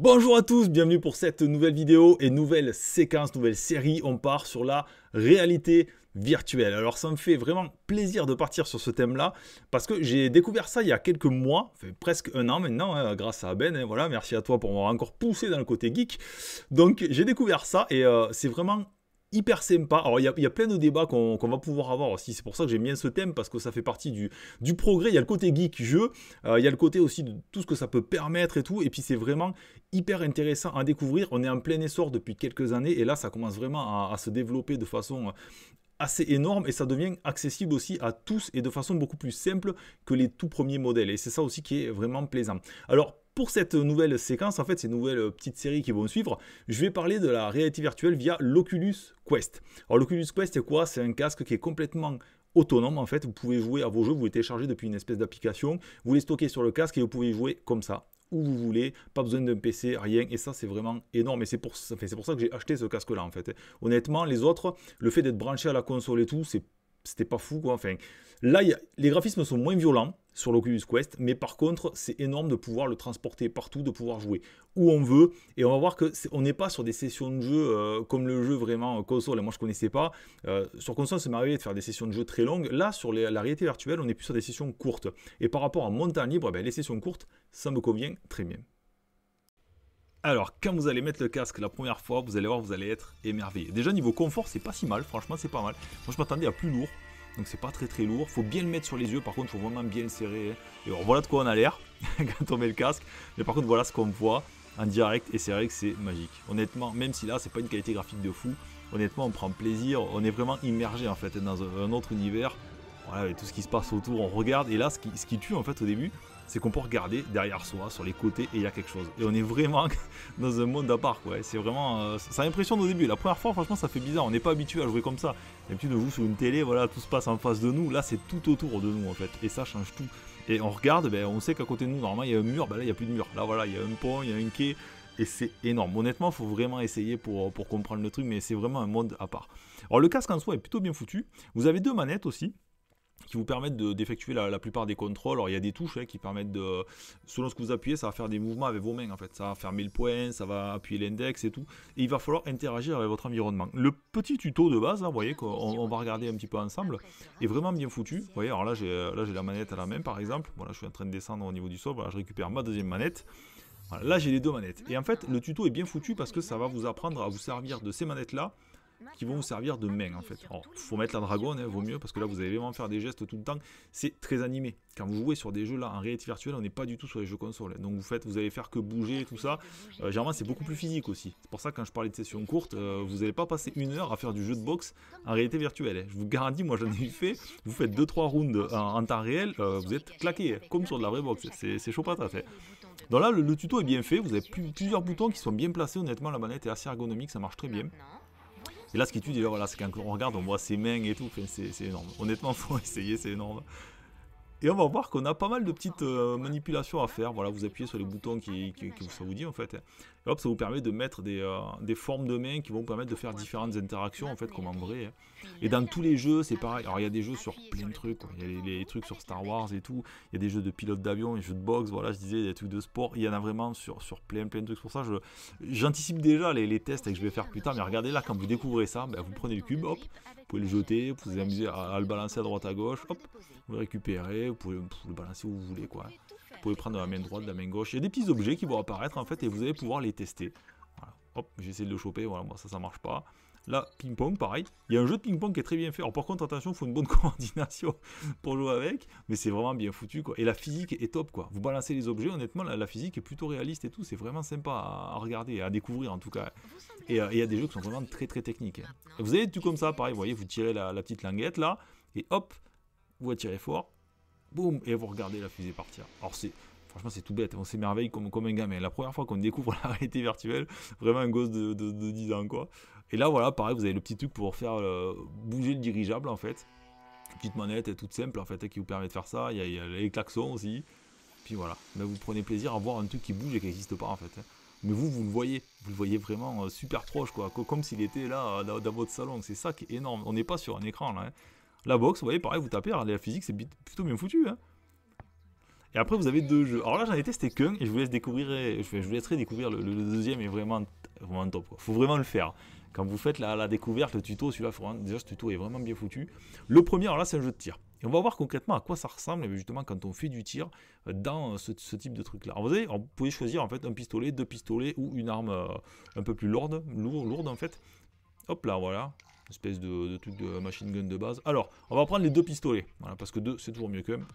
Bonjour à tous, bienvenue pour cette nouvelle vidéo et nouvelle séquence, nouvelle série. On part sur la réalité virtuelle. Alors ça me fait vraiment plaisir de partir sur ce thème-là parce que j'ai découvert ça il y a quelques mois, fait presque un an maintenant, hein, grâce à Ben. Hein, voilà, merci à toi pour m'avoir encore poussé dans le côté geek. Donc j'ai découvert ça et euh, c'est vraiment hyper sympa. Alors, il y a, y a, plein de débats qu'on va pouvoir avoir aussi. C'est pour ça que j'aime bien ce thème parce que ça fait partie du, du progrès. Il y a le côté geek jeu, euh, il y a le côté aussi de tout ce que ça peut permettre et tout. Et puis, c'est vraiment hyper intéressant à découvrir. On est en plein essor depuis quelques années et là, ça commence vraiment à, à se développer de façon assez énorme et ça devient accessible aussi à tous et de façon beaucoup plus simple que les tout premiers modèles. Et c'est ça aussi qui est vraiment plaisant. Alors, pour cette nouvelle séquence, en fait, ces nouvelles euh, petites séries qui vont suivre, je vais parler de la réalité virtuelle via l'Oculus Quest. Alors l'Oculus Quest, c'est quoi C'est un casque qui est complètement autonome en fait, vous pouvez jouer à vos jeux, vous les téléchargez depuis une espèce d'application, vous les stockez sur le casque et vous pouvez jouer comme ça, où vous voulez, pas besoin d'un PC, rien, et ça c'est vraiment énorme, et c'est pour, ça, pour ça que j'ai acheté ce casque-là en fait. Honnêtement, les autres, le fait d'être branché à la console et tout, c'est c'était pas fou quoi. Enfin, là, les graphismes sont moins violents sur l'Oculus Quest, mais par contre, c'est énorme de pouvoir le transporter partout, de pouvoir jouer où on veut. Et on va voir que on n'est pas sur des sessions de jeu euh, comme le jeu vraiment euh, console. Et moi, je connaissais pas. Euh, sur console, ça m'est arrivé de faire des sessions de jeu très longues. Là, sur la réalité virtuelle, on est plus sur des sessions courtes. Et par rapport à mon temps libre, eh ben, les sessions courtes, ça me convient très bien. Alors, quand vous allez mettre le casque la première fois, vous allez voir, vous allez être émerveillé. Déjà, niveau confort, c'est pas si mal, franchement, c'est pas mal. Moi, je m'attendais à plus lourd, donc c'est pas très très lourd. Faut bien le mettre sur les yeux, par contre, faut vraiment bien le serrer. Hein. Et voilà de quoi on a l'air quand on met le casque. Mais par contre, voilà ce qu'on voit en direct, et c'est vrai que c'est magique. Honnêtement, même si là, c'est pas une qualité graphique de fou, honnêtement, on prend plaisir, on est vraiment immergé en fait dans un autre univers. Voilà, et tout ce qui se passe autour, on regarde. Et là, ce qui, ce qui tue en fait au début, c'est qu'on peut regarder derrière soi, sur les côtés, et il y a quelque chose. Et on est vraiment dans un monde à part, quoi. C'est vraiment. Euh, ça ça impressionne au début. La première fois, franchement, ça fait bizarre. On n'est pas habitué à jouer comme ça. D'habitude, de vous sur une télé, voilà, tout se passe en face de nous. Là, c'est tout autour de nous, en fait. Et ça change tout. Et on regarde, ben, on sait qu'à côté de nous, normalement, il y a un mur. Ben là, il n'y a plus de mur. Là, voilà, il y a un pont, il y a un quai et c'est énorme. Honnêtement, il faut vraiment essayer pour, comprendre le truc, mais c'est vraiment un monde à part. Alors le casque en soi est plutôt bien foutu. Vous avez deux manettes aussi qui vous permettent d'effectuer la, la, plupart des contrôles. Alors il y a des touches hein, qui permettent de, selon ce que vous appuyez, ça va faire des mouvements avec vos mains en fait. Ça va fermer le point, ça va appuyer l'index et tout. Et il va falloir interagir avec votre environnement. Le petit tuto de base, là, vous voyez qu'on va regarder un petit peu ensemble, est vraiment bien foutu. Vous voyez, alors là j'ai la manette à la main par exemple. Voilà, je suis en train de descendre au niveau du sol. Voilà, je récupère ma deuxième manette. Voilà, là j'ai les deux manettes. Et en fait, le tuto est bien foutu parce que ça va vous apprendre à vous servir de ces manettes là qui vont vous servir de main en fait. il faut mettre la dragonne, hein, vaut mieux, parce que là vous allez vraiment faire des gestes tout le temps. C'est très animé. Quand vous jouez sur des jeux là en réalité virtuelle, on n'est pas du tout sur les jeux consoles Donc vous faites, vous allez faire que bouger et tout ça. Euh, généralement c'est beaucoup plus physique aussi. C'est pour ça que quand je parlais de session courte euh, vous n'allez pas passer une heure à faire du jeu de boxe en réalité virtuelle. Hein. Je vous garantis, moi j'en ai fait. Vous faites 2-3 rounds euh, en, temps réel, vous êtes claqué, hein, comme sur de la vraie boxe. C'est chaud à fait. Hein. Donc là le, tuto est bien fait. Vous avez plusieurs boutons qui sont bien placés. Honnêtement la manette est assez ergonomique, ça marche très bien. Et là, ce qui tue, d'ailleurs, c'est quand on regarde, on voit ses mains et tout. c'est énorme. Honnêtement, faut essayer, c'est énorme. Et on va voir qu'on a pas mal de petites euh, manipulations à faire. Voilà, vous appuyez sur les boutons qui, qui, ça vous dit en fait. hop, ça vous permet de mettre des, euh, des, formes de mains qui vont vous permettre de faire différentes interactions en fait, comme en vrai. Hein. Et dans tous les jeux, c'est pareil. Alors il y a des jeux sur plein de trucs. Il y a les, trucs sur Star Wars et tout. Il y a des jeux de pilote d'avion, des jeux de boxe. Voilà, je disais, il y a des trucs de sport. Il y en a vraiment sur, sur plein, plein de trucs pour ça. J'anticipe déjà les, les, tests que je vais faire plus tard. Mais regardez là, quand vous découvrez ça, ben, vous prenez le cube, hop, vous pouvez le jeter, vous vous amusez à, le balancer à droite à gauche, hop, vous le récupérez, vous pouvez le balancer où vous voulez quoi. Vous pouvez prendre de la main droite, de la main gauche, il y a des petits objets qui vont apparaître en fait et vous allez pouvoir les tester. Voilà. Hop, j'essaie de le choper, voilà, moi ça ça marche pas. Là, ping-pong, pareil. Il y a un jeu de ping-pong qui est très bien fait. Alors, par contre, attention, il faut une bonne coordination pour jouer avec. Mais c'est vraiment bien foutu, quoi. Et la physique est top, quoi. Vous balancez les objets, honnêtement, la, physique est plutôt réaliste et tout. C'est vraiment sympa à, regarder regarder, à découvrir, en tout cas. Euh, et il y a des jeux qui sont vraiment très, très techniques. vous avez tout comme ça, pareil. Vous voyez, vous tirez la, petite languette, là. Et hop, vous attirez fort. Boum, et vous regardez la fusée partir. Alors, c'est franchement c'est tout bête, hein. on s'émerveille comme, comme un gamin. La première fois qu'on découvre la réalité virtuelle, vraiment un gosse de, 10 ans quoi. Et là, voilà, pareil, vous avez le petit truc pour faire euh, bouger le dirigeable en fait. petite manette toute simple en fait hein, qui vous permet de faire ça. Il y, a, les klaxons aussi. Puis voilà, mais vous prenez plaisir à voir un truc qui bouge et qui n'existe pas en fait. Hein. Mais vous, vous le voyez, vous le voyez vraiment euh, super proche quoi, comme s'il était là euh, dans, votre salon. C'est ça qui est énorme. On n'est pas sur un écran là. Hein. La box, vous voyez, pareil, vous tapez, la physique c'est plutôt bien foutu. Et après, vous avez deux jeux. Alors là, j'en ai testé qu'un et je vous laisse découvrir. Je vous laisserai découvrir le, deuxième est vraiment, vraiment top. Quoi. Faut vraiment le faire. Quand vous faites la, découverte, le tuto, celui-là, déjà ce tuto est vraiment bien foutu. Le premier, alors là, c'est un jeu de tir. Et on va voir concrètement à quoi ça ressemble eh justement quand on fait du tir euh, dans euh, ce, type de truc-là. Vous, voyez, on pouvez choisir en fait un pistolet, deux pistolets ou une arme euh, un peu plus lourde, lourde, lourde en fait. Hop là, voilà, espèce de, truc de machine gun de base. Alors, on va prendre les deux pistolets, voilà, parce que deux, c'est toujours mieux quand même.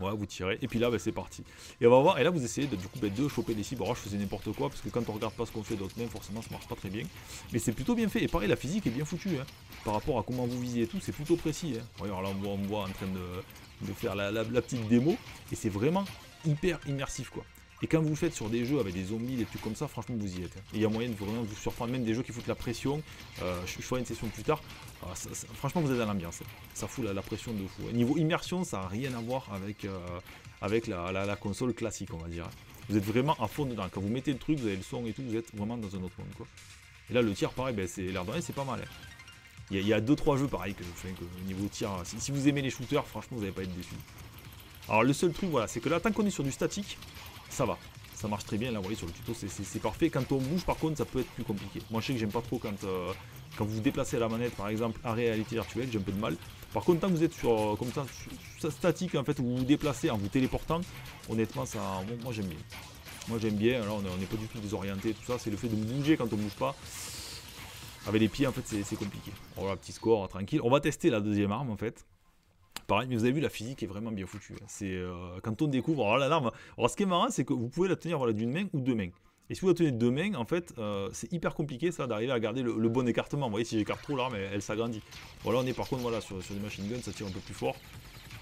Ouais, vous tirez, et puis là, ben, c'est parti. Et on va voir, et là, vous essayez de, du coup, ben, de choper des cibles. je faisais n'importe quoi, parce que quand on regarde pas ce qu'on fait d'autres même forcément, ça marche pas très bien. Mais c'est plutôt bien fait, et pareil, la physique est bien foutue, hein. par rapport à comment vous visez et tout, c'est plutôt précis. Hein. là, on me voit, en train de, faire la, petite démo, et c'est vraiment hyper immersif, quoi. Et quand vous faites sur des jeux avec des zombies, des trucs comme ça, franchement vous y êtes. Hein. Il y a moyen de vraiment vous surprendre, même des jeux qui foutent la pression. Euh, je ferai une session plus tard. Ah, franchement vous êtes dans l'ambiance. Hein. Ça fout la, pression de fou. Hein. Niveau immersion, ça n'a rien à voir avec, euh, avec la, console classique, on va dire. Vous êtes vraiment à fond dedans. Quand vous mettez le truc, vous avez le son et tout, vous êtes vraiment dans un autre monde. Quoi. Et là le tir, pareil, ben, c'est l'air de c'est pas mal. Il y a 2-3 jeux pareil que, fais que niveau tir. Si, si, vous aimez les shooters, franchement vous n'allez pas être déçu. Alors le seul truc voilà, c'est que là tant qu'on est sur du statique, ça va. Ça marche très bien, là, vous voyez, sur le tuto, c'est parfait. Quand on bouge, par contre, ça peut être plus compliqué. Moi, je sais que j'aime pas trop quand, euh, quand vous vous déplacez à la manette, par exemple, à réalité virtuelle, j'ai un peu de mal. Par contre, quand vous êtes sur, euh, comme ça, statique, en fait, vous vous déplacez en vous téléportant, honnêtement, ça, moi, j'aime bien. Moi, j'aime bien. Alors, on n'est pas du tout désorienté, tout ça. C'est le fait de bouger quand on bouge pas. Avec les pieds, en fait, c'est compliqué. Voilà, petit score, euh, tranquille. On va tester la deuxième arme, en fait pareil, mais vous avez vu, la physique est vraiment bien foutue. Hein. C'est euh, quand on découvre. la oh l'alarme. Alors, ce qui est marrant, c'est que vous pouvez la tenir d'une main ou deux mains. Et si vous la tenez deux mains, en fait, euh, c'est hyper compliqué ça d'arriver à garder le, bon écartement. Vous voyez, si j'écarte trop l'arme, elle, elle s'agrandit. Voilà, on est par contre voilà, sur, sur des machine guns, ça tire un peu plus fort.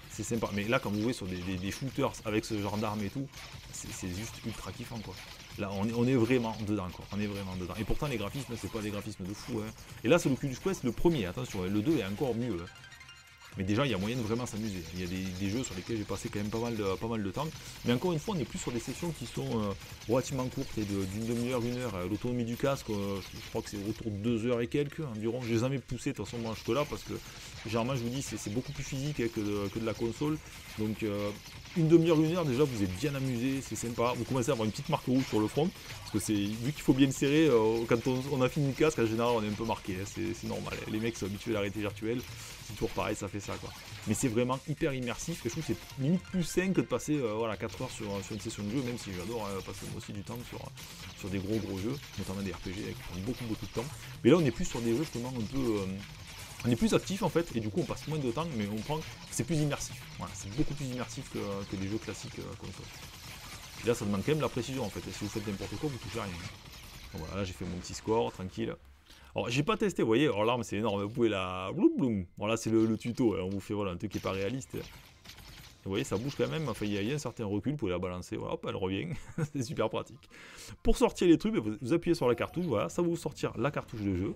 C'est sympa. Mais là, quand vous voyez sur des, shooters avec ce genre d'armes et tout, c'est juste ultra kiffant quoi. Là, on est, vraiment dedans, quoi. On est vraiment dedans. Et pourtant, les graphismes, c'est pas des graphismes de fou, hein. Et là, c'est le cul du Quest, le premier. Attention, hein, le 2 est encore mieux. Mais déjà, il y a moyen de vraiment s'amuser. Il y a des, jeux sur lesquels j'ai passé quand même pas mal, de, pas mal de temps. Mais encore une fois, on n'est plus sur des sessions qui sont euh, relativement courtes et d'une demi-heure, une heure. Euh, l'autonomie du casque, euh, je, crois que c'est autour de deux heures et quelques environ. Je n'ai jamais poussé de toute façon moi jusque-là parce que généralement, je vous dis, c'est beaucoup plus physique hein, que, de, la console. Donc, une demi-heure, une heure, déjà, vous êtes bien amusé, c'est sympa. Vous commencez à avoir une petite marque rouge sur le front parce que c'est vu qu'il faut bien le serrer, quand on, a fini le casque, en général, on est un peu marqué. Hein, c'est normal. Les mecs sont habitués à l'arrêté virtuel petit tour pareil, ça fait ça quoi. Mais c'est vraiment hyper immersif et je trouve c'est limite plus sain que de passer euh, voilà, 4 heures sur, une session de jeu, même si j'adore hein, passer aussi du temps sur, sur des gros gros jeux, notamment des RPG hein, qui avec beaucoup beaucoup de temps. Mais là on est plus sur des jeux justement un peu. Euh, on est plus actif en fait et du coup on passe moins de temps mais on prend. C'est plus immersif. Voilà, c'est beaucoup plus immersif que, des jeux classiques euh, comme ça. là ça demande quand même la précision en fait. si vous faites n'importe quoi, vous touchez à rien. voilà, là j'ai fait mon petit score, tranquille. Alors, j'ai pas testé, vous voyez, alors l'arme c'est énorme, vous pouvez la. Bloum bloum. Voilà, c'est le, tuto, hein. on vous fait voilà, un truc qui est pas réaliste. Vous voyez, ça bouge quand même, enfin, il y, a un certain recul, vous pouvez la balancer, voilà, hop, elle revient, c'est super pratique. Pour sortir les trucs, ben, vous, appuyez sur la cartouche, voilà, ça va vous sortir la cartouche de jeu.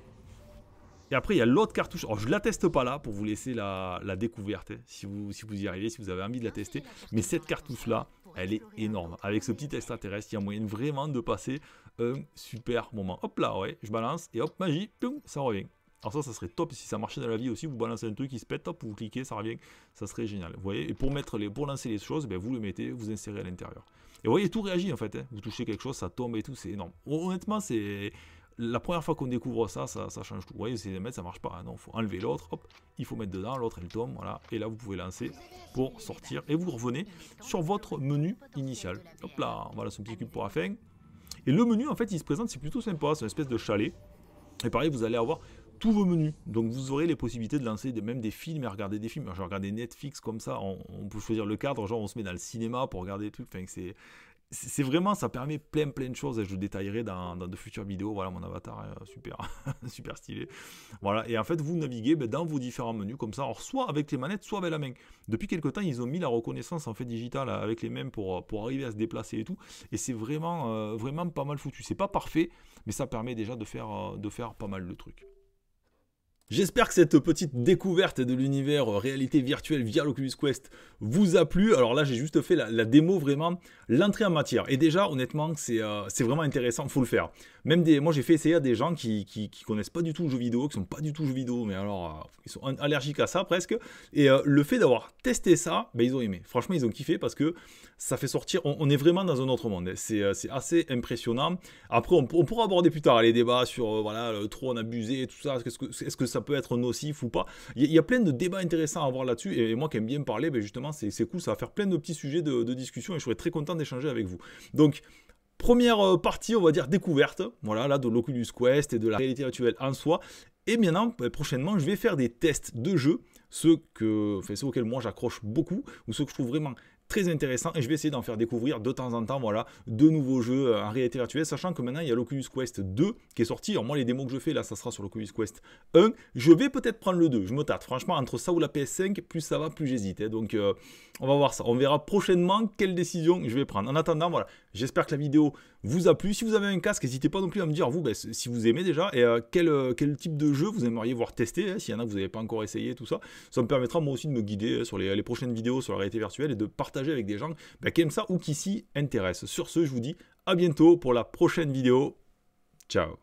Et après, il y a l'autre cartouche, alors je la teste pas là pour vous laisser la, découverte, hein, si, si vous y arrivez, si vous avez envie de la tester, mais cette cartouche là elle est énorme. Avec ce petit extraterrestre, il y a moyen vraiment de passer un super moment. Hop là, ouais, je balance et hop, magie, boum, ça revient. Alors ça, ça serait top si ça marchait dans la vie aussi. Vous balancez un truc, qui se pète, hop, vous cliquez, ça revient. Ça serait génial. Vous voyez, et pour, mettre les, pour lancer les choses, ben, vous le mettez, vous insérez à l'intérieur. Et vous voyez, tout réagit en fait. Hein. Vous touchez quelque chose, ça tombe et tout, c'est énorme. Honnêtement, c'est la première fois qu'on découvre ça, ça, change tout. Vous voyez, c'est les mettre, ça marche pas. Non, hein. Non, faut enlever l'autre, hop, il faut mettre dedans, l'autre elle tombe, voilà. Et là, vous pouvez lancer pour sortir. Et vous revenez sur votre menu initial. Hop là, voilà va un petit cube pour la Et le menu, en fait, il se présente, c'est plutôt sympa, c'est une espèce de chalet. Et pareil, vous allez avoir tous vos menus. Donc vous aurez les possibilités de lancer des, même des films et regarder des films. Genre, regarder Netflix comme ça, on, on, peut choisir le cadre, genre on se met dans le cinéma pour regarder des trucs. Enfin, c'est c'est vraiment, ça permet plein plein de choses. et Je vous détaillerai dans, de futures vidéos. Voilà, mon avatar euh, super, super stylé. Voilà, et en fait, vous naviguez ben, dans vos différents menus comme ça. Alors, soit avec les manettes, soit avec la main. Depuis quelques temps, ils ont mis la reconnaissance en fait digitale euh, avec les mains euh, pour, arriver à se déplacer et tout. Et c'est vraiment, vraiment pas mal foutu. C'est pas parfait, mais ça permet déjà de faire, de faire pas mal de trucs. J'espère que cette petite découverte de l'univers euh, réalité virtuelle via l'Oculus Quest vous a plu. Alors là, j'ai juste fait la, démo vraiment, l'entrée en matière. Et déjà, honnêtement, c'est euh, vraiment intéressant, faut le faire. Même des, moi, j'ai fait essayer à des gens qui, qui, connaissent pas du tout le jeu vidéo, qui sont pas du tout jeux vidéo, mais alors, euh, ils sont allergiques à ça presque. Et euh, le fait d'avoir testé ça, ben, ils ont aimé. Franchement, ils ont kiffé parce que ça fait sortir. On, est vraiment dans un autre monde. C'est euh, assez impressionnant. Après, on, pourra aborder plus tard hein, les débats sur voilà, le trop en abusé, tout ça. Est-ce que, est que, ça peut être nocif ou pas Il y, a plein de débats intéressants à avoir là-dessus. Et, moi qui aime bien parler, ben, justement, c'est cool. Ça va faire plein de petits sujets de, de discussion et je serais très content d'échanger avec vous. Donc, Première euh, partie, on va dire découverte, voilà, là de l'Oculus Quest et de la réalité virtuelle en soi. Et maintenant, ben, prochainement, je vais faire des tests de jeux, ceux, que, enfin, ceux auxquels moi j'accroche beaucoup, ou ceux que je trouve vraiment très intéressant et je vais essayer d'en faire découvrir de temps en temps voilà, de nouveaux jeux euh, en réalité virtuelle, sachant que maintenant il y a l'Oculus Quest 2 qui est sorti. Alors moi les démos que je fais là, ça sera sur l'Oculus Quest 1. Je vais peut-être prendre le 2, je me tâte. Franchement, entre ça ou la PS5, plus ça va, plus j'hésite. Hein. Donc euh, on va voir ça. On verra prochainement quelle décision je vais prendre. En attendant, voilà, j'espère que la vidéo vous a plu. Si vous avez un casque, n'hésitez pas non plus à me dire vous ben, si vous aimez déjà et euh, quel, quel type de jeu vous aimeriez voir tester, hein, s'il y en a que vous n'avez pas encore essayé, tout ça. Ça me permettra moi aussi de me guider hein, sur les prochaines vidéos sur la réalité virtuelle et de partager avec des gens bah, qui aiment ça ou qui s'y intéressent. Sur ce, je vous dis à bientôt pour la prochaine vidéo. Ciao